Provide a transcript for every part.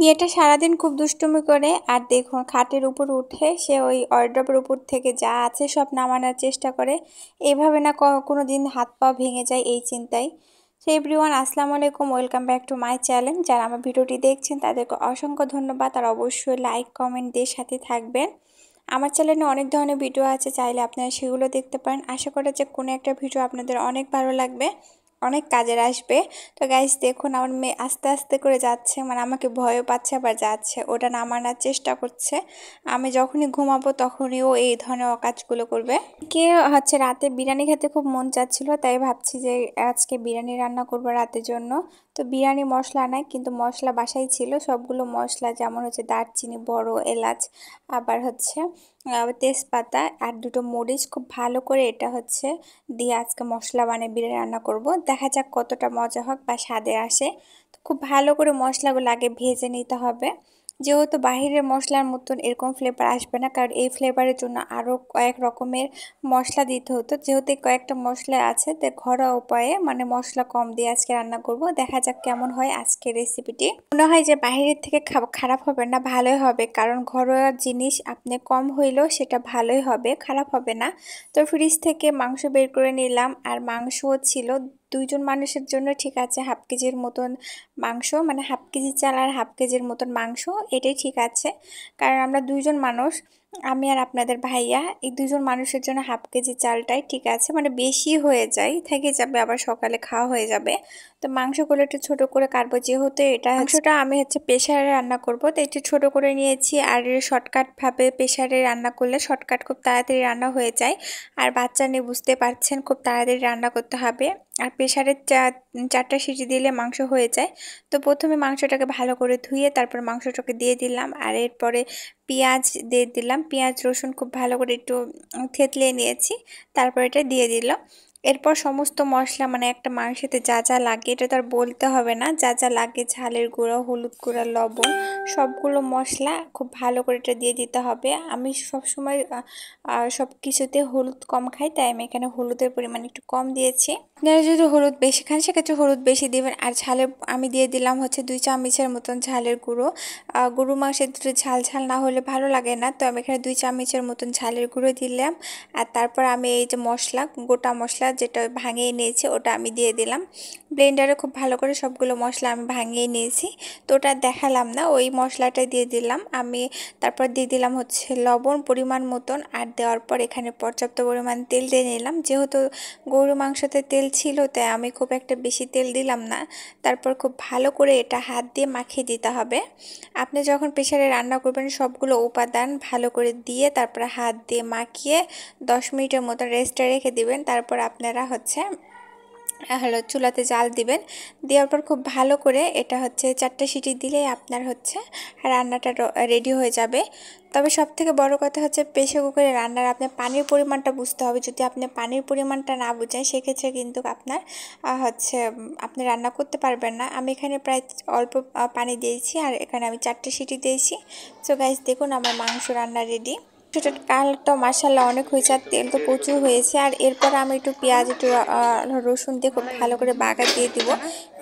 মেয়েটা সারাদিন খুব দুষ্টুমি করে আর দেখুন খাটের উপর উঠে সে ওই অর্ডারের উপর থেকে যা আছে সব নামানোর চেষ্টা করে এভাবে না কোনো দিন হাত পা ভেঙে যায় এই চিন্তায় সো এভরিওয়ান আসসালামু আলাইকুম welcome back to my channel যারা আমার ভিডিওটি দেখছেন তাদেরকে অসংখ্য ধন্যবাদ আর অবশ্যই লাইক কমেন্ট দিয়ে সাথে থাকবেন আমার চ্যানেলে অনেক ধরনের ভিডিও আছে চাইলে আপনারা সেগুলো দেখতে পারেন আশা করা যে কোনো একটা ভিডিও আপনাদের অনেক ভালো লাগবে অনেক কাজের আসবে তো গাইজ দেখুন আমার মেয়ে আস্তে আস্তে করে যাচ্ছে মানে আমাকে ভয়ও পাচ্ছে আবার যাচ্ছে ওটা নামানোর চেষ্টা করছে আমি যখনই ঘুমাবো তখনই ও এই ধরনের কাজগুলো করবে কে হচ্ছে রাতে বিরিয়ানি খেতে খুব মন চাচ্ছিল তাই ভাবছি যে আজকে বিরিয়ানি রান্না করবো রাতের জন্য তো বিরিয়ানি মশলা নাই কিন্তু মশলা বাসাই ছিল সবগুলো মশলা যেমন হচ্ছে দারচিনি বড় এলাচ আবার হচ্ছে তেজপাতা আর দুটো মরিচ খুব ভালো করে এটা হচ্ছে দিয়ে আজকে মশলা বানিয়ে বিরে রান্না করব দেখা যাক কতটা মজা হোক বা স্বাদে আসে তো খুব ভালো করে মশলাগুলো আগে ভেজে নিতে হবে যেহেতু বাহিরের মশলার মতন এরকম ফ্লেভার আসবে না কারণ এই ফ্লেভারের জন্য আরও কয়েক রকমের মশলা দিতে হতো যেহেতু কয়েকটা মশলা আছে তো ঘরোয়া উপায়ে মানে মশলা কম দিয়ে আজকে রান্না করব দেখা যাক কেমন হয় আজকের রেসিপিটি মনে হয় যে বাহিরের থেকে খারাপ হবে না ভালোই হবে কারণ ঘরোয়া জিনিস আপনি কম হইলেও সেটা ভালোই হবে খারাপ হবে না তো ফ্রিজ থেকে মাংস বের করে নিলাম আর মাংসও ছিল দুইজন মানুষের জন্য ঠিক আছে হাফ কেজির মতন মাংস মানে হাফ কেজি চাল আর হাফ কেজির মতন মাংস এটাই ঠিক আছে কারণ আমরা দুইজন মানুষ আমি আর আপনাদের ভাইয়া এই দুজন মানুষের জন্য হাফ কেজি চালটাই ঠিক আছে মানে বেশি হয়ে যায় থেকে যাবে আবার সকালে খাওয়া হয়ে যাবে তো মাংসগুলো একটু ছোট করে কাটবো যেহেতু এটা আচ্ছা। মাংসটা আমি হচ্ছে প্রেশারে রান্না করব তো একটু ছোট করে নিয়েছি আর শর্টকাটভাবে প্রেশারে রান্না করলে শর্টকাট খুব তাড়াতাড়ি রান্না হয়ে যায় আর বাচ্চা নিয়ে বুঝতে পারছেন খুব তাড়াতাড়ি রান্না করতে হবে আর প্রেশারের চারটা সিটি দিলে মাংস হয়ে যায় তো প্রথমে মাংসটাকে ভালো করে ধুয়ে তারপর মাংসটাকে দিয়ে দিলাম আর এরপরে পেঁয়াজ দিয়ে দিলাম পেঁয়াজ রসুন খুব ভালো করে একটু থেতলে নিয়েছি তারপর এটা দিয়ে দিলাম এরপর সমস্ত মশলা মানে একটা মাংসেতে যা যা লাগে এটা তো আর বলতে হবে না যা যা লাগে ঝালের গুঁড়ো হলুদ গুঁড়া লবণ সবগুলো মশলা খুব ভালো করে এটা দিয়ে দিতে হবে আমি সবসময় সব কিছুতে হলুদ কম খাই তাই আমি এখানে হলুদের পরিমাণ একটু কম দিয়েছি আপনারা যদি হলুদ বেশি খান সেক্ষেত্রে হলুদ বেশি দেবেন আর ঝালের আমি দিয়ে দিলাম হচ্ছে দুই চামচের মতন ঝালের গুঁড়ো গরু মাংসের দুটো ঝাল ঝাল না হলে ভালো লাগে না তো আমি এখানে দুই চামচের মতন ঝালের গুঁড়ো দিলাম আর তারপর আমি এই যে মশলা গোটা মশলা মশলা যেটা ভাঙিয়ে নিয়েছি ওটা আমি দিয়ে দিলাম ব্লেন্ডারে খুব ভালো করে সবগুলো মশলা আমি ভাঙিয়ে নিয়েছি তো ওটা দেখালাম না ওই মশলাটা দিয়ে দিলাম আমি তারপর দিয়ে দিলাম হচ্ছে লবণ পরিমাণ মতন আর দেওয়ার পর এখানে পর্যাপ্ত পরিমাণ তেল দিয়ে নিলাম যেহেতু গরু মাংসতে তেল ছিল তাই আমি খুব একটা বেশি তেল দিলাম না তারপর খুব ভালো করে এটা হাত দিয়ে মাখিয়ে দিতে হবে আপনি যখন প্রেশারে রান্না করবেন সবগুলো উপাদান ভালো করে দিয়ে তারপর হাত দিয়ে মাখিয়ে দশ মিনিটের মতো রেস্টে রেখে দিবেন তারপর আপনি আপনারা হচ্ছে হলো চুলাতে জাল দিবেন দেওয়ার পর খুব ভালো করে এটা হচ্ছে চারটে সিটি দিলে আপনার হচ্ছে রান্নাটা রেডি হয়ে যাবে তবে সব থেকে বড় কথা হচ্ছে প্রেশার কুকারে রান্নার আপনার পানির পরিমাণটা বুঝতে হবে যদি আপনি পানির পরিমাণটা না বুঝেন সেক্ষেত্রে কিন্তু আপনার হচ্ছে আপনি রান্না করতে পারবেন না আমি এখানে প্রায় অল্প পানি দিয়েছি আর এখানে আমি চারটে সিটি দিয়েছি সো গাইস দেখুন আমার মাংস রান্না রেডি একটু কালারটা মাসাল্লাহ অনেক হয়েছে আর তেল তো প্রচুর হয়েছে আর এরপর আমি একটু পেঁয়াজ একটু রসুন দিয়ে খুব ভালো করে বাগা দিয়ে দিব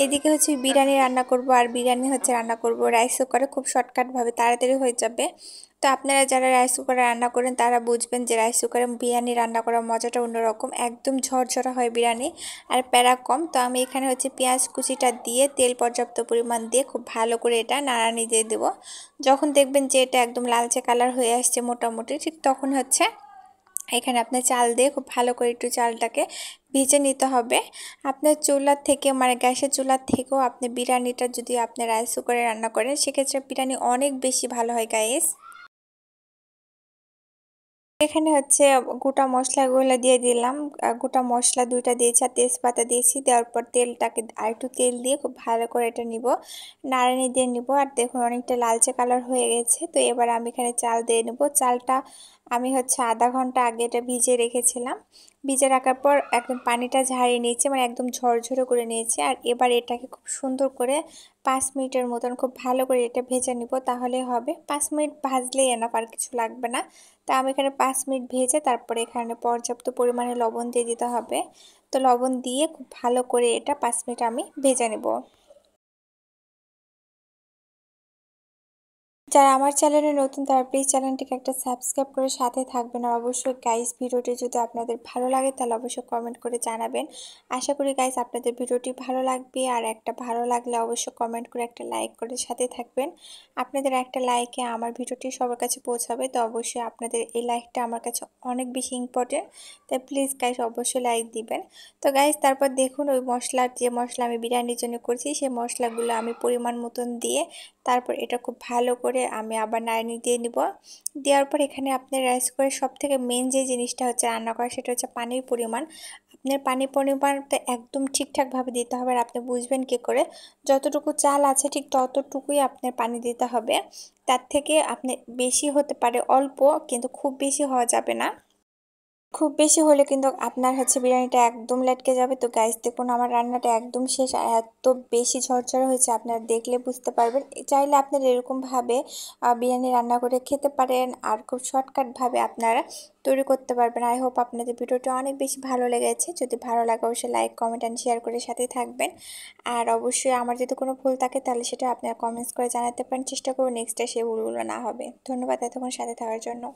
এদিকে হচ্ছে বিরিয়ানি রান্না করব আর বিরিয়ানি হচ্ছে রান্না করব রাইস কুকারে খুব শর্টকাটভাবে তাড়াতাড়ি হয়ে যাবে তো আপনারা যারা রাইস কুকারে রান্না করেন তারা বুঝবেন যে রাইস কুকারে বিরিয়ানি রান্না করার মজাটা অন্যরকম একদম ঝরঝরা হয় বিরিয়ানি আর প্যারা কম তো আমি এখানে হচ্ছে পেঁয়াজ কুচিটা দিয়ে তেল পর্যাপ্ত পরিমাণ দিয়ে খুব ভালো করে এটা নাড়ানি দিয়ে দেবো যখন দেখবেন যে এটা একদম লালচে কালার হয়ে আসছে মোটামুটি ঠিক তখন হচ্ছে এখানে আপনার চাল দিয়ে খুব ভালো করে একটু চালটাকে ভিজে নিতে হবে আপনার চুলার থেকে মানে গ্যাসের চুলার থেকেও আপনি বিরিয়ানিটা যদি আপনি রাইস কুকারে রান্না করেন সেক্ষেত্রে বিরিয়ানি অনেক বেশি ভালো হয় গাইস এখানে হচ্ছে গোটা মশলাগুলো দিয়ে দিলাম গোটা মশলা দুইটা দিয়েছি আর তেজপাতা দিয়েছি দেওয়ার পর তেলটাকে আর একটু তেল দিয়ে খুব ভালো করে এটা নিব নাড়ানি দিয়ে নিব আর দেখুন অনেকটা লালচে কালার হয়ে গেছে তো এবার আমি এখানে চাল দিয়ে নেব চালটা আমি হচ্ছে আধা ঘন্টা আগে এটা ভিজে রেখেছিলাম ভিজে রাখার পর একদম পানিটা ঝাড়িয়ে নিয়েছি মানে একদম ঝরঝরে করে নিয়েছি আর এবার এটাকে খুব সুন্দর করে পাঁচ মিনিটের মতন খুব ভালো করে এটা ভেজে নিব তাহলে হবে পাঁচ মিনিট ভাজলেই এনা আর কিছু লাগবে না তা আমি এখানে পাঁচ মিনিট ভেজে তারপরে এখানে পর্যাপ্ত পরিমাণে লবণ দিয়ে দিতে হবে তো লবণ দিয়ে খুব ভালো করে এটা পাঁচ মিনিট আমি ভেজে নেব যারা আমার চ্যানেলে নতুন তারা প্লিজ চ্যানেলটিকে একটা সাবস্ক্রাইব করে সাথে থাকবেন আর অবশ্যই গাইস ভিডিওটি যদি আপনাদের ভালো লাগে তাহলে অবশ্যই কমেন্ট করে জানাবেন আশা করি গাইস আপনাদের ভিডিওটি ভালো লাগবে আর একটা ভালো লাগলে অবশ্যই কমেন্ট করে একটা লাইক করে সাথে থাকবেন আপনাদের একটা লাইকে আমার ভিডিওটি সবার কাছে পৌঁছাবে তো অবশ্যই আপনাদের এই লাইকটা আমার কাছে অনেক বেশি ইম্পর্টেন্ট তাই প্লিজ গাইস অবশ্যই লাইক দিবেন তো গাইস তারপর দেখুন ওই মশলার যে মশলা আমি বিরিয়ানির জন্য করছি সেই মশলাগুলো আমি পরিমাণ মতন দিয়ে তারপর এটা খুব ভালো করে আমি আবার নাড়ানি দিয়ে নিব দেওয়ার পর এখানে আপনি রাইস করে সব থেকে মেন যে জিনিসটা হচ্ছে রান্না করা সেটা হচ্ছে পানির পরিমাণ আপনার পানির পরিমাণটা একদম ঠিকঠাকভাবে দিতে হবে আর আপনি বুঝবেন কী করে যতটুকু চাল আছে ঠিক ততটুকুই আপনার পানি দিতে হবে তার থেকে আপনি বেশি হতে পারে অল্প কিন্তু খুব বেশি হওয়া যাবে না খুব বেশি হলে কিন্তু আপনার হচ্ছে বিরিয়ানিটা একদম লেটকে যাবে তো গাইস দেখুন আমার রান্নাটা একদম শেষ আর এত বেশি ঝরঝরা হয়েছে আপনারা দেখলে বুঝতে পারবেন চাইলে আপনারা এরকমভাবে বিরিয়ানি রান্না করে খেতে পারেন আর খুব শর্টকাটভাবে আপনারা তৈরি করতে পারবেন আই হোপ আপনাদের ভিডিওটি অনেক বেশি ভালো লেগেছে যদি ভালো লাগে অবশ্যই লাইক কমেন্ট অ্যান্ড শেয়ার করে সাথেই থাকবেন আর অবশ্যই আমার যদি কোনো ভুল থাকে তাহলে সেটা আপনারা কমেন্টস করে জানাতে পারেন চেষ্টা করুন নেক্সট সেই ভুলগুলো না হবে ধন্যবাদ এতক্ষণ সাথে থাকার জন্য